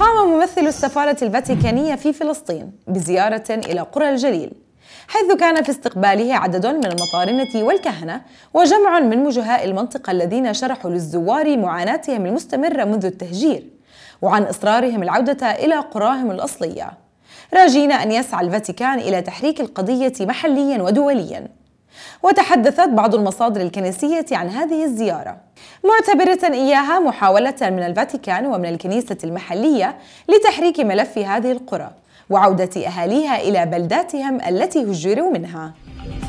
قام ممثل السفارة الفاتيكانية في فلسطين بزيارة إلى قرى الجليل حيث كان في استقباله عدد من المطارنة والكهنة وجمع من وجهاء المنطقة الذين شرحوا للزوار معاناتهم المستمرة منذ التهجير وعن إصرارهم العودة إلى قراهم الأصلية راجين أن يسعى الفاتيكان إلى تحريك القضية محليا ودوليا وتحدثت بعض المصادر الكنسية عن هذه الزيارة معتبرة إياها محاولة من الفاتيكان ومن الكنيسة المحلية لتحريك ملف هذه القرى وعودة أهاليها إلى بلداتهم التي هجروا منها